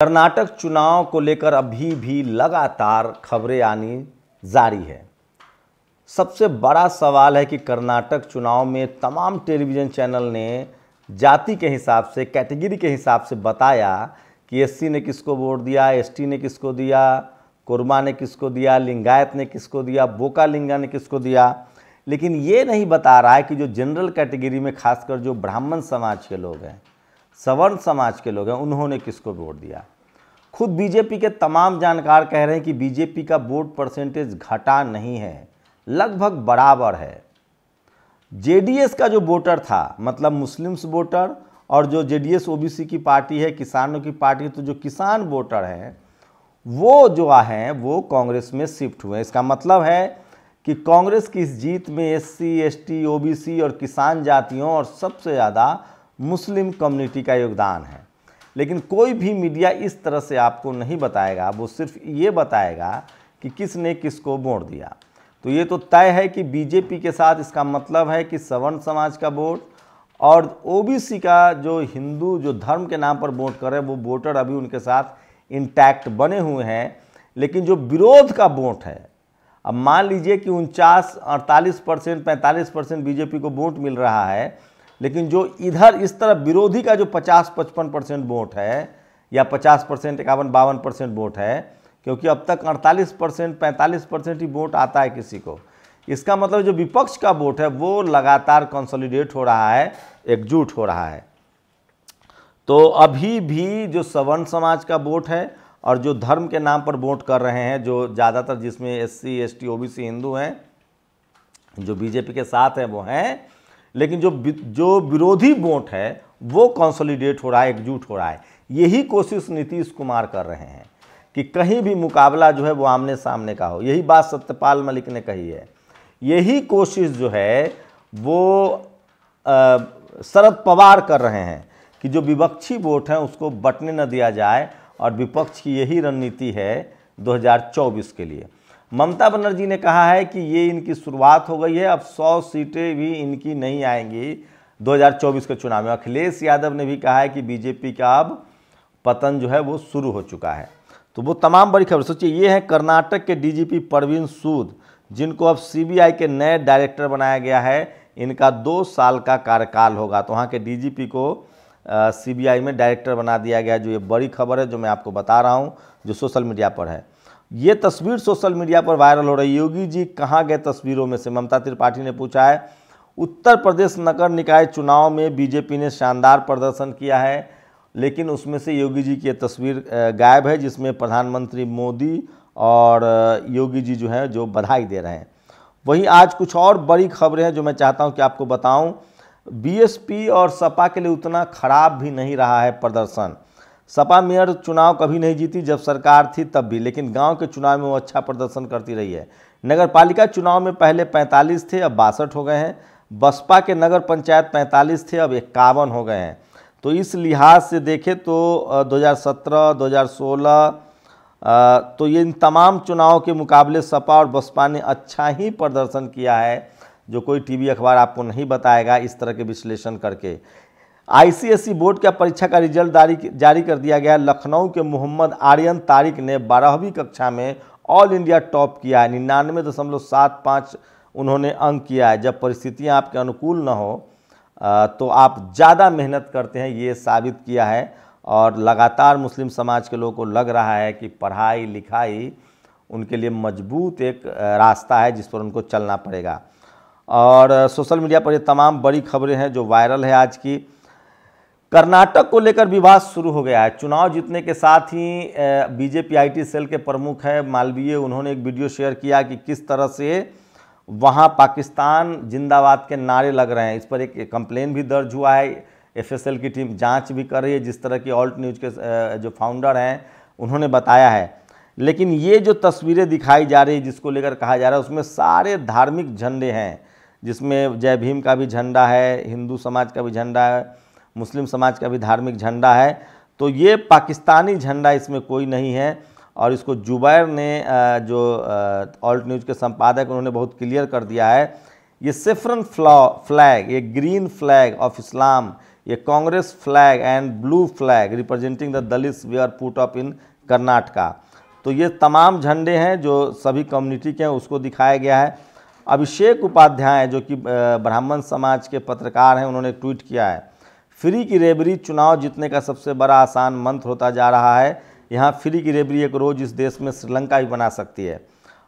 कर्नाटक चुनाव को लेकर अभी भी लगातार खबरें आनी जारी है सबसे बड़ा सवाल है कि कर्नाटक चुनाव में तमाम टेलीविज़न चैनल ने जाति के हिसाब से कैटेगरी के हिसाब से बताया कि एससी ने किसको वोट दिया एसटी ने किसको दिया कुरमा ने किसको दिया लिंगायत ने किसको दिया बोका लिंगा ने किसको दिया लेकिन ये नहीं बता रहा है कि जो जनरल कैटेगरी में खासकर जो ब्राह्मण समाज के लोग हैं सवर्ण समाज के लोग हैं उन्होंने किसको वोट दिया खुद बीजेपी के तमाम जानकार कह रहे हैं कि बीजेपी का वोट परसेंटेज घटा नहीं है लगभग बराबर है जेडीएस का जो वोटर था मतलब मुस्लिम्स वोटर और जो जेडीएस ओबीसी की पार्टी है किसानों की पार्टी तो जो किसान वोटर हैं वो जो हैं वो कांग्रेस में शिफ्ट हुए इसका मतलब है कि कांग्रेस की इस जीत में एससी, एसटी, ओबीसी और किसान जातियों और सबसे ज़्यादा मुस्लिम कम्युनिटी का योगदान है लेकिन कोई भी मीडिया इस तरह से आपको नहीं बताएगा वो सिर्फ ये बताएगा कि किसने किसको वोट दिया तो ये तो तय है कि बीजेपी के साथ इसका मतलब है कि सवर्ण समाज का वोट और ओबीसी का जो हिंदू जो धर्म के नाम पर वोट करे वो वोटर अभी उनके साथ इंटैक्ट बने हुए हैं लेकिन जो विरोध का वोट है अब मान लीजिए कि उनचास अड़तालीस परसेंट पैंतालीस परसेंट बीजेपी को वोट मिल रहा है लेकिन जो इधर इस तरफ विरोधी का जो पचास पचपन परसेंट वोट है या पचास परसेंट इक्यावन बावन परसेंट वोट है क्योंकि अब तक अड़तालीस परसेंट पैंतालीस परसेंट ही वोट आता है किसी को इसका मतलब जो विपक्ष का वोट है वो लगातार कंसोलिडेट हो रहा है एकजुट हो रहा है तो अभी भी जो सवर्ण समाज का वोट है और जो धर्म के नाम पर वोट कर रहे हैं जो ज़्यादातर जिसमें S C S T O B C Hindu हैं जो बीजेपी के साथ हैं वो हैं लेकिन जो जो विरोधी वोट है वो कॉन्सोलिडेट हो रहा है एकजुट हो रहा है यही कोशिश नीतीश कुमार कर रहे हैं कि कहीं भी मुकाबला जो है वो आमने सामने का हो यही बात सत्यपाल मलिक ने कही है यही कोशिश जो है वो शरद पवार कर रहे हैं कि जो विपक्षी वोट हैं उसको बटने न दिया जाए और विपक्ष की यही रणनीति है 2024 के लिए ममता बनर्जी ने कहा है कि ये इनकी शुरुआत हो गई है अब 100 सीटें भी इनकी नहीं आएंगी 2024 के चुनाव में अखिलेश यादव ने भी कहा है कि बीजेपी का अब पतन जो है वो शुरू हो चुका है तो वो तमाम बड़ी खबर सोचिए ये है कर्नाटक के डीजीपी परवीन सूद जिनको अब सीबीआई के नए डायरेक्टर बनाया गया है इनका दो साल का कार्यकाल होगा तो वहाँ के डी को सी में डायरेक्टर बना दिया गया जो ये बड़ी खबर है जो मैं आपको बता रहा हूँ जो सोशल मीडिया पर है ये तस्वीर सोशल मीडिया पर वायरल हो रही है योगी जी कहाँ गए तस्वीरों में से ममता त्रिपाठी ने पूछा है उत्तर प्रदेश नगर निकाय चुनाव में बीजेपी ने शानदार प्रदर्शन किया है लेकिन उसमें से योगी जी की तस्वीर गायब है जिसमें प्रधानमंत्री मोदी और योगी जी जो हैं जो बधाई दे रहे हैं वहीं आज कुछ और बड़ी खबरें हैं जो मैं चाहता हूं कि आपको बताऊं बीएसपी और सपा के लिए उतना खराब भी नहीं रहा है प्रदर्शन सपा मेयर चुनाव कभी नहीं जीती जब सरकार थी तब भी लेकिन गांव के चुनाव में वो अच्छा प्रदर्शन करती रही है नगर पालिका चुनाव में पहले 45 थे अब बासठ हो गए हैं बसपा के नगर पंचायत 45 थे अब इक्यावन हो गए हैं तो इस लिहाज से देखें तो 2017, 2016 तो ये इन तमाम चुनाव के मुकाबले सपा और बसपा ने अच्छा ही प्रदर्शन किया है जो कोई टीवी अखबार आपको नहीं बताएगा इस तरह के विश्लेषण करके आईसीएसई बोर्ड का परीक्षा का रिजल्ट जारी कर दिया गया लखनऊ के मोहम्मद आर्यन तारिक ने बारहवीं कक्षा में ऑल इंडिया टॉप किया है निन्यानवे दशमलव सात पाँच उन्होंने अंक किया है जब परिस्थितियां आपके अनुकूल न हो तो आप ज़्यादा मेहनत करते हैं ये साबित किया है और लगातार मुस्लिम समाज के लोगों को लग रहा है कि पढ़ाई लिखाई उनके लिए मजबूत एक रास्ता है जिस पर उनको चलना पड़ेगा और सोशल मीडिया पर ये तमाम बड़ी खबरें हैं जो वायरल है आज की कर्नाटक को लेकर विवाद शुरू हो गया है चुनाव जीतने के साथ ही बीजेपी आईटी सेल के प्रमुख है मालवीय उन्होंने एक वीडियो शेयर किया कि किस तरह से वहाँ पाकिस्तान जिंदाबाद के नारे लग रहे हैं इस पर एक कंप्लेन भी दर्ज हुआ है एफएसएल की टीम जांच भी कर रही है जिस तरह की ऑल्ट न्यूज़ के जो फाउंडर हैं उन्होंने बताया है लेकिन ये जो तस्वीरें दिखाई जा रही है जिसको लेकर कहा जा रहा है उसमें सारे धार्मिक झंडे हैं जिसमें जय भीम का भी झंडा है हिंदू समाज का भी झंडा है मुस्लिम समाज का भी धार्मिक झंडा है तो ये पाकिस्तानी झंडा इसमें कोई नहीं है और इसको जुबैर ने जो ऑल्ट न्यूज़ के संपादक उन्होंने बहुत क्लियर कर दिया है ये सेफरन फ्लॉ फ्लैग ये ग्रीन फ्लैग ऑफ इस्लाम ये Congress flag and blue flag representing the Dalit we are put up in Karnataka तो ये तमाम झंडे हैं जो सभी कम्युनिटी के हैं उसको दिखाया गया है अभिषेक उपाध्याय जो कि ब्राह्मण समाज के पत्रकार हैं उन्होंने ट्वीट किया है फ्री की रेबरी चुनाव जीतने का सबसे बड़ा आसान मंत्र होता जा रहा है यहाँ फ्री की रेबरी एक रोज़ इस देश में श्रीलंका भी बना सकती है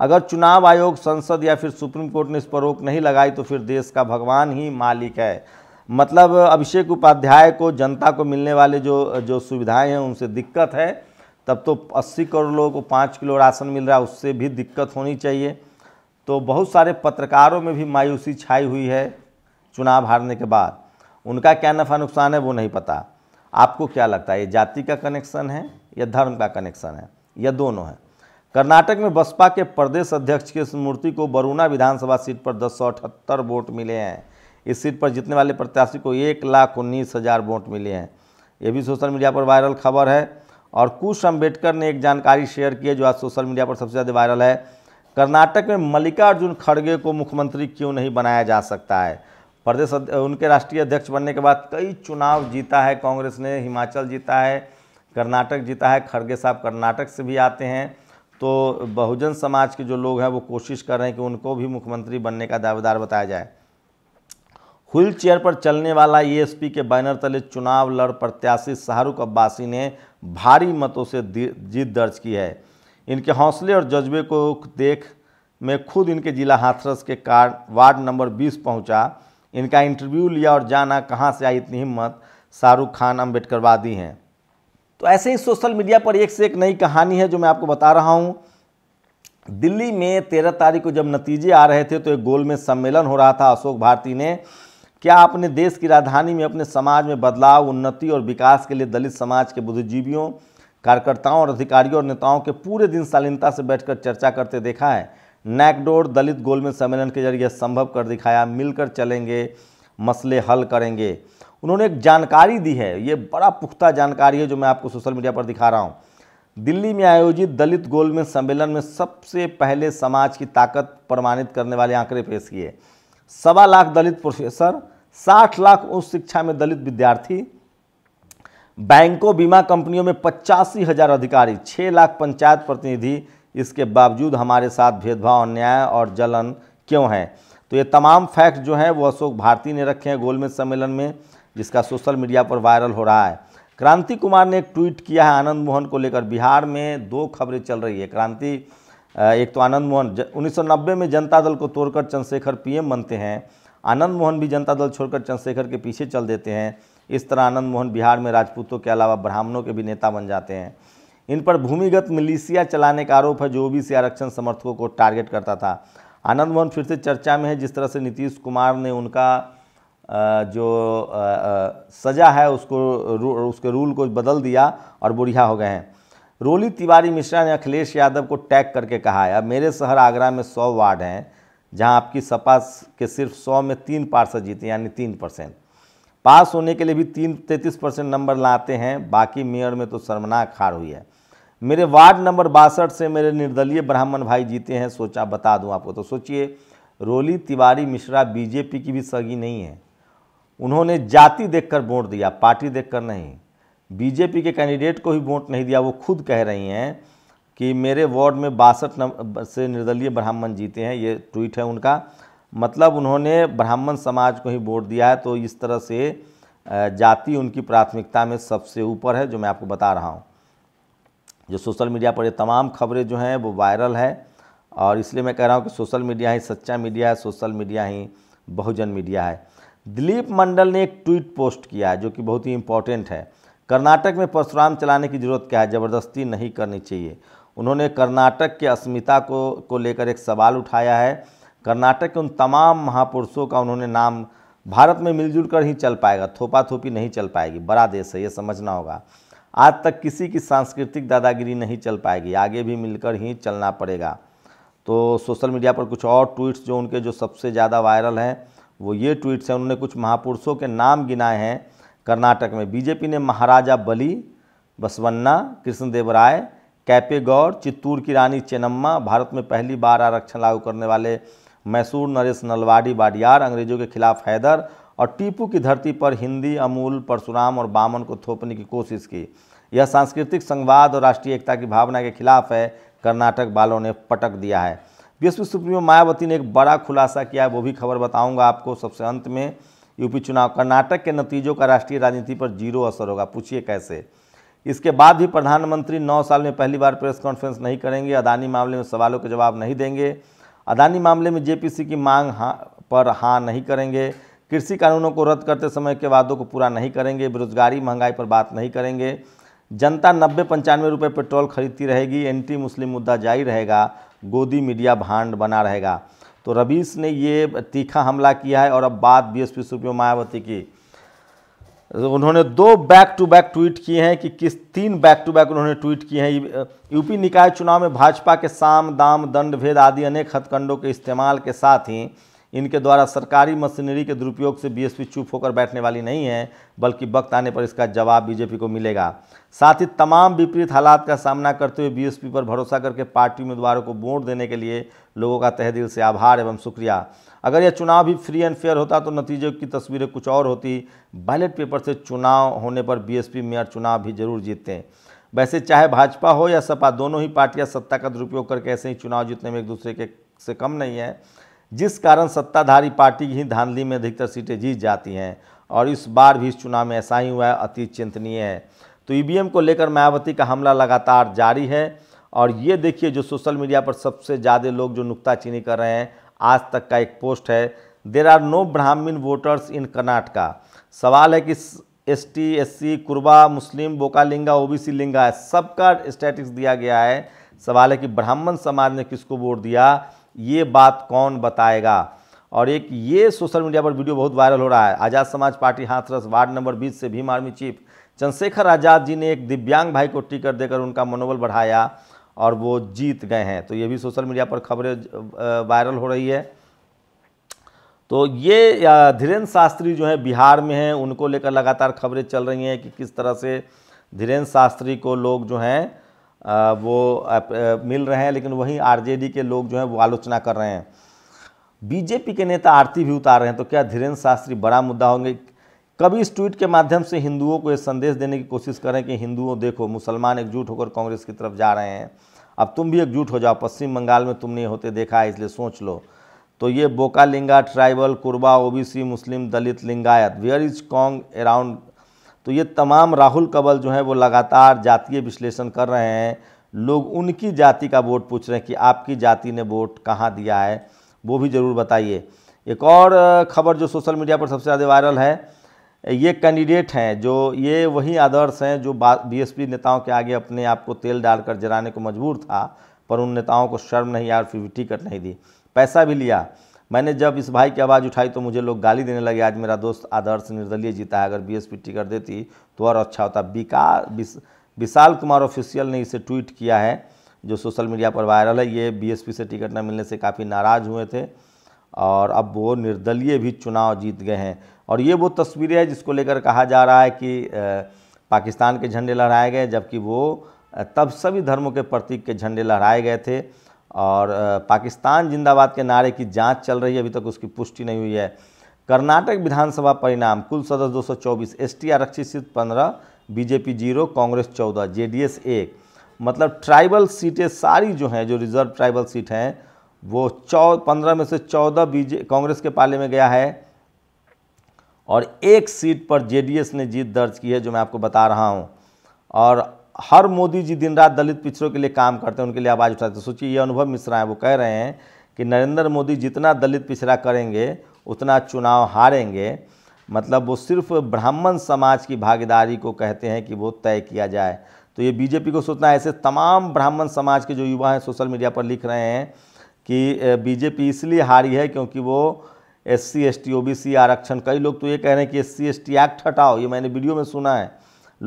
अगर चुनाव आयोग संसद या फिर सुप्रीम कोर्ट ने इस पर रोक नहीं लगाई तो फिर देश का भगवान ही मालिक है मतलब अभिषेक उपाध्याय को जनता को मिलने वाले जो जो सुविधाएं हैं उनसे दिक्कत है तब तो 80 करोड़ लोगों को पाँच किलो राशन मिल रहा है उससे भी दिक्कत होनी चाहिए तो बहुत सारे पत्रकारों में भी मायूसी छाई हुई है चुनाव हारने के बाद उनका क्या नफ़ा नुकसान है वो नहीं पता आपको क्या लगता है ये जाति का कनेक्शन है या धर्म का कनेक्शन है या दोनों है कर्नाटक में बसपा के प्रदेश अध्यक्ष की मूर्ति को बरूना विधानसभा सीट पर दस वोट मिले हैं इस सीट पर जीतने वाले प्रत्याशी को एक लाख उन्नीस हज़ार वोट मिले हैं ये भी सोशल मीडिया पर वायरल खबर है और कुश अम्बेडकर ने एक जानकारी शेयर की है जो आज सोशल मीडिया पर सबसे ज़्यादा वायरल है कर्नाटक में मल्लिकार्जुन खड़गे को मुख्यमंत्री क्यों नहीं बनाया जा सकता है प्रदेश उनके राष्ट्रीय अध्यक्ष बनने के बाद कई चुनाव जीता है कांग्रेस ने हिमाचल जीता है कर्नाटक जीता है खड़गे साहब कर्नाटक से भी आते हैं तो बहुजन समाज के जो लोग हैं वो कोशिश कर रहे हैं कि उनको भी मुख्यमंत्री बनने का दावेदार बताया जाए व्हील चेयर पर चलने वाला ईएसपी e के बैनर तले चुनाव लड़ प्रत्याशी शाहरुख अब्बासी ने भारी मतों से जीत दर्ज की है इनके हौसले और जज्बे को देख में खुद इनके जिला हाथरस के कार वार्ड नंबर 20 पहुंचा इनका इंटरव्यू लिया और जाना कहाँ से आई इतनी हिम्मत शाहरुख खान अम्बेडकरवादी हैं तो ऐसे ही सोशल मीडिया पर एक से एक नई कहानी है जो मैं आपको बता रहा हूँ दिल्ली में तेरह तारीख को जब नतीजे आ रहे थे तो एक गोल में सम्मेलन हो रहा था अशोक भारती ने क्या आपने देश की राजधानी में अपने समाज में बदलाव उन्नति और विकास के लिए दलित समाज के बुद्धिजीवियों कार्यकर्ताओं और अधिकारियों और नेताओं के पूरे दिन शालीनता से बैठकर चर्चा करते देखा है नैकडोर दलित गोलमेज सम्मेलन के जरिए संभव कर दिखाया मिलकर चलेंगे मसले हल करेंगे उन्होंने एक जानकारी दी है ये बड़ा पुख्ता जानकारी है जो मैं आपको सोशल मीडिया पर दिखा रहा हूँ दिल्ली में आयोजित दलित गोलमेज सम्मेलन में सबसे पहले समाज की ताकत प्रमाणित करने वाले आंकड़े पेश किए सवा लाख दलित प्रोफेसर साठ लाख उच्च शिक्षा में दलित विद्यार्थी बैंकों बीमा कंपनियों में पचासी हजार अधिकारी छः लाख पंचायत प्रतिनिधि इसके बावजूद हमारे साथ भेदभाव अन्याय और जलन क्यों है तो ये तमाम फैक्ट जो हैं वो अशोक भारती ने रखे हैं गोलमेज सम्मेलन में जिसका सोशल मीडिया पर वायरल हो रहा है क्रांति कुमार ने एक ट्वीट किया है आनंद मोहन को लेकर बिहार में दो खबरें चल रही है क्रांति एक तो आनंद मोहन उन्नीस में जनता दल को तोड़कर चंद्रशेखर पीएम बनते हैं आनंद मोहन भी जनता दल छोड़कर चंद्रशेखर के पीछे चल देते हैं इस तरह आनंद मोहन बिहार में राजपूतों के अलावा ब्राह्मणों के भी नेता बन जाते हैं इन पर भूमिगत मिलिशिया चलाने का आरोप है जो ओबीसी आरक्षण समर्थकों को टारगेट करता था आनंद मोहन फिर से चर्चा में है जिस तरह से नीतीश कुमार ने उनका जो सज़ा है उसको उसके रूल को बदल दिया और बुढ़िया हो गए हैं रोली तिवारी मिश्रा ने अखिलेश यादव को टैग करके कहा है अब मेरे शहर आगरा में सौ वार्ड हैं जहां आपकी सपा के सिर्फ सौ में तीन पार्षद जीते यानी तीन परसेंट पास होने के लिए भी तीन तैंतीस परसेंट नंबर लाते हैं बाकी मेयर में तो शर्मनाक हार हुई है मेरे वार्ड नंबर बासठ से मेरे निर्दलीय ब्राह्मण भाई जीते हैं सोचा बता दूं आपको तो सोचिए रोली तिवारी मिश्रा बीजेपी की भी सगी नहीं है उन्होंने जाति देखकर वोट दिया पार्टी देखकर नहीं बीजेपी के कैंडिडेट को ही वोट नहीं दिया वो खुद कह रही हैं कि मेरे वार्ड में बासठ से निर्दलीय ब्राह्मण जीते हैं ये ट्वीट है उनका मतलब उन्होंने ब्राह्मण समाज को ही वोट दिया है तो इस तरह से जाति उनकी प्राथमिकता में सबसे ऊपर है जो मैं आपको बता रहा हूँ जो सोशल मीडिया पर ये तमाम खबरें जो हैं वो वायरल है और इसलिए मैं कह रहा हूँ कि सोशल मीडिया ही सच्चा मीडिया है सोशल मीडिया ही बहुजन मीडिया है दिलीप मंडल ने एक ट्वीट पोस्ट किया है जो कि बहुत ही इम्पोर्टेंट है कर्नाटक में परशुराम चलाने की ज़रूरत क्या है ज़बरदस्ती नहीं करनी चाहिए उन्होंने कर्नाटक के अस्मिता को को लेकर एक सवाल उठाया है कर्नाटक के उन तमाम महापुरुषों का उन्होंने नाम भारत में मिलजुल कर ही चल पाएगा थोपा थोपी नहीं चल पाएगी बड़ा देश है ये समझना होगा आज तक किसी की सांस्कृतिक दादागिरी नहीं चल पाएगी आगे भी मिलकर ही चलना पड़ेगा तो सोशल मीडिया पर कुछ और ट्वीट्स जो उनके जो सबसे ज़्यादा वायरल हैं वो ये ट्वीट्स हैं उन्होंने कुछ महापुरुषों के नाम गिनाए हैं कर्नाटक में बीजेपी ने महाराजा बली बसवन्ना राय कैपे गौर चित्तूर की रानी चेनम्मा भारत में पहली बार आरक्षण लागू करने वाले मैसूर नरेश नलवाड़ी बाडियार अंग्रेजों के खिलाफ हैदर और टीपू की धरती पर हिंदी अमूल परशुराम और बामन को थोपने की कोशिश की यह सांस्कृतिक संवाद और राष्ट्रीय एकता की भावना के खिलाफ है कर्नाटक वालों ने पटक दिया है बीएसपी सुप्रीमो मायावती ने एक बड़ा खुलासा किया है वो भी खबर बताऊंगा आपको सबसे अंत में यूपी चुनाव कर्नाटक के नतीजों का राष्ट्रीय राजनीति पर जीरो असर होगा पूछिए कैसे इसके बाद भी प्रधानमंत्री नौ साल में पहली बार प्रेस कॉन्फ्रेंस नहीं करेंगे अदानी मामले में सवालों के जवाब नहीं देंगे अदानी मामले में जेपीसी की मांग हाँ पर हाँ नहीं करेंगे कृषि कानूनों को रद्द करते समय के वादों को पूरा नहीं करेंगे बेरोजगारी महंगाई पर बात नहीं करेंगे जनता नब्बे पंचानवे रुपये पेट्रोल खरीदती रहेगी एंटी मुस्लिम मुद्दा जारी रहेगा गोदी मीडिया भांड बना रहेगा तो रवीश ने ये तीखा हमला किया है और अब बात बी एस पी मायावती की उन्होंने दो बैक टू बैक ट्वीट किए हैं कि किस तीन बैक टू बैक उन्होंने ट्वीट किए हैं यूपी निकाय चुनाव में भाजपा के साम दाम दंड भेद आदि अनेक हथकंडों के इस्तेमाल के साथ ही इनके द्वारा सरकारी मशीनरी के दुरुपयोग से बीएसपी चुप होकर बैठने वाली नहीं है बल्कि वक्त आने पर इसका जवाब बीजेपी को मिलेगा साथ ही तमाम विपरीत हालात का सामना करते हुए बीएसपी पर भरोसा करके पार्टी उम्मीदवारों को वोट देने के लिए लोगों का तहदिल से आभार एवं शुक्रिया अगर यह चुनाव भी फ्री एंड फेयर होता तो नतीजे की तस्वीरें कुछ और होती बैलेट पेपर से चुनाव होने पर बीएसपी मेयर चुनाव भी जरूर जीतते हैं वैसे चाहे भाजपा हो या सपा दोनों ही पार्टियां सत्ता का दुरुपयोग करके ऐसे ही चुनाव जीतने में एक दूसरे के से कम नहीं है जिस कारण सत्ताधारी पार्टी ही धांधली में अधिकतर सीटें जीत जाती हैं और इस बार भी इस चुनाव में ऐसा ही हुआ है अति चिंतनीय है तो ई e को लेकर मायावती का हमला लगातार जारी है और ये देखिए जो सोशल मीडिया पर सबसे ज़्यादा लोग जो नुकताचीनी कर रहे हैं आज तक का एक पोस्ट है there are no Brahmin voters in Karnataka सवाल है कि S T S C Kuruba Muslim Vokkaliga सी लिंगा है सबका स्टैटिक्स दिया गया है सवाल है कि ब्राह्मण समाज ने किसको वोट दिया ये बात कौन बताएगा और एक ये सोशल मीडिया पर वीडियो बहुत वायरल हो रहा है आज़ाद समाज पार्टी हाथरस वार्ड नंबर बीस से भीम आर्मी चीफ चंद्रशेखर आज़ाद जी ने एक दिव्यांग भाई को टिकट देकर उनका मनोबल बढ़ाया और वो जीत गए हैं तो ये भी सोशल मीडिया पर खबरें वायरल हो रही है तो ये धीरेन्द्र शास्त्री जो है बिहार में हैं उनको लेकर लगातार खबरें चल रही हैं कि किस तरह से धीरेन्द्र शास्त्री को लोग जो हैं वो मिल रहे हैं लेकिन वहीं आरजेडी के लोग जो हैं वो आलोचना कर रहे हैं बीजेपी के नेता आरती भी उतार रहे हैं तो क्या धीरेन्द्र शास्त्री बड़ा मुद्दा होंगे कभी इस ट्वीट के माध्यम से हिंदुओं को ये संदेश देने की कोशिश करें कि हिंदुओं देखो मुसलमान एकजुट होकर कांग्रेस की तरफ जा रहे हैं अब तुम भी एकजुट हो जाओ पश्चिम बंगाल में तुमने होते देखा है इसलिए सोच लो तो ये Vokkaliga tribal Kuruba OBC Muslim Dalit Lingayat where is Cong around तो ये तमाम राहुल कबल जो हैं वो लगातार जातीय विश्लेषण कर रहे हैं लोग उनकी जाति का वोट पूछ रहे हैं कि आपकी जाति ने वोट कहाँ दिया है वो भी ज़रूर बताइए एक और खबर जो सोशल मीडिया पर सबसे ज़्यादा वायरल है ये कैंडिडेट हैं जो ये वही आदर्श हैं जो बीएसपी नेताओं के आगे अपने आप को तेल डालकर जलाने को मजबूर था पर उन नेताओं को शर्म नहीं यार फिर भी टिकट नहीं दी पैसा भी लिया मैंने जब इस भाई की आवाज़ उठाई तो मुझे लोग गाली देने लगे आज मेरा दोस्त आदर्श निर्दलीय जीता है अगर बीएसपी टिकट देती तो और अच्छा होता विकास विशाल कुमार ऑफिशियल ने इसे ट्वीट किया है जो सोशल मीडिया पर वायरल है ये बीएसपी से टिकट न मिलने से काफ़ी नाराज़ हुए थे और अब वो निर्दलीय भी चुनाव जीत गए हैं और ये वो तस्वीरें हैं जिसको लेकर कहा जा रहा है कि पाकिस्तान के झंडे लहराए गए जबकि वो तब सभी धर्मों के प्रतीक के झंडे लहराए गए थे और पाकिस्तान जिंदाबाद के नारे की जांच चल रही है अभी तक उसकी पुष्टि नहीं हुई है कर्नाटक विधानसभा परिणाम कुल सदस्य 224 एसटी आरक्षित सीट पंद्रह बीजेपी जीरो कांग्रेस चौदह जेडीएस एक मतलब ट्राइबल सीटें सारी जो हैं जो रिजर्व ट्राइबल सीट हैं वो चौ पंद्रह में से चौदह बीजे कांग्रेस के पाले में गया है और एक सीट पर जेडीएस ने जीत दर्ज की है जो मैं आपको बता रहा हूँ और हर मोदी जी दिन रात दलित पिछड़ों के लिए काम करते हैं उनके लिए आवाज़ उठाते हैं सोचिए ये अनुभव मिश्रा है वो कह रहे हैं कि नरेंद्र मोदी जितना दलित पिछड़ा करेंगे उतना चुनाव हारेंगे मतलब वो सिर्फ ब्राह्मण समाज की भागीदारी को कहते हैं कि वो तय किया जाए तो ये बीजेपी को सोचना है ऐसे तमाम ब्राह्मण समाज के जो युवा हैं सोशल मीडिया पर लिख रहे हैं कि बीजेपी इसलिए हारी है क्योंकि वो S C S T O B C आरक्षण कई लोग तो ये कह रहे हैं कि S C S T act हटाओ ये मैंने वीडियो में सुना है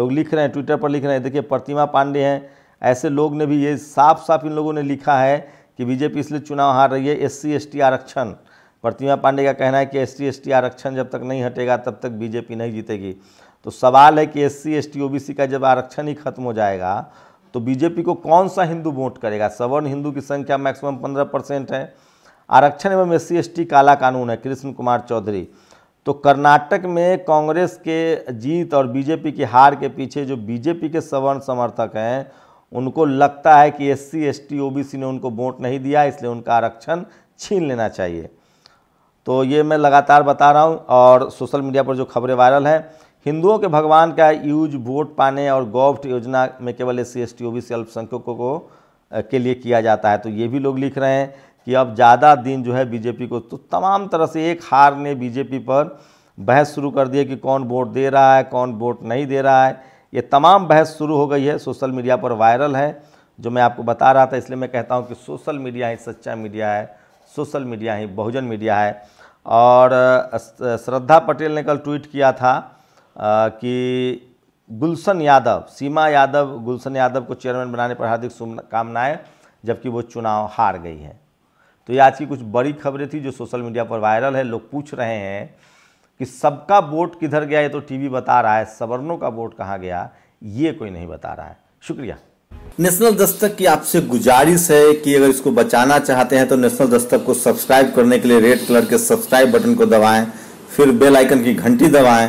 लोग लिख रहे हैं ट्विटर पर लिख रहे हैं देखिए प्रतिमा पांडे हैं ऐसे लोग ने भी ये साफ साफ इन लोगों ने लिखा है कि बीजेपी इसलिए चुनाव हार रही है एस सी आरक्षण प्रतिमा पांडे का कहना है कि एस सी आरक्षण जब तक नहीं हटेगा तब तक बीजेपी नहीं जीतेगी तो सवाल है कि S C S T O B C का जब आरक्षण ही खत्म हो जाएगा तो बीजेपी को कौन सा हिंदू वोट करेगा सवर्ण हिंदू की संख्या मैक्सिमम पंद्रह परसेंट है आरक्षण एवं एस सी काला कानून है कृष्ण कुमार चौधरी तो कर्नाटक में कांग्रेस के जीत और बीजेपी की हार के पीछे जो बीजेपी के सवर्ण समर्थक हैं उनको लगता है कि एस सी एस ने उनको वोट नहीं दिया इसलिए उनका आरक्षण छीन लेना चाहिए तो ये मैं लगातार बता रहा हूँ और सोशल मीडिया पर जो खबरें वायरल हैं हिंदुओं के भगवान का यूज वोट पाने और गौफ्ट योजना में केवल S C S T O B C अल्पसंख्यकों को के लिए किया जाता है तो ये भी लोग लिख रहे हैं कि अब ज़्यादा दिन जो है बीजेपी को तो तमाम तरह से एक हार ने बीजेपी पर बहस शुरू कर दी है कि कौन वोट दे रहा है कौन वोट नहीं दे रहा है ये तमाम बहस शुरू हो गई है सोशल मीडिया पर वायरल है जो मैं आपको बता रहा था इसलिए मैं कहता हूँ कि सोशल मीडिया ही सच्चा मीडिया है सोशल मीडिया ही बहुजन मीडिया है और श्रद्धा पटेल ने कल ट्वीट किया था कि गुलशन यादव सीमा यादव गुलशन यादव को चेयरमैन बनाने पर हार्दिक शुभकामनाएँ जबकि वो चुनाव हार गई है तो ये आज की कुछ बड़ी खबरें थी जो सोशल मीडिया पर वायरल है लोग पूछ रहे हैं कि सबका वोट किधर गया ये तो टीवी बता रहा है सवर्णों का वोट कहाँ गया ये कोई नहीं बता रहा है शुक्रिया नेशनल दस्तक की आपसे गुजारिश है कि अगर इसको बचाना चाहते हैं तो नेशनल दस्तक को सब्सक्राइब करने के लिए रेड कलर के सब्सक्राइब बटन को दबाएं फिर बेल आइकन की घंटी दबाएं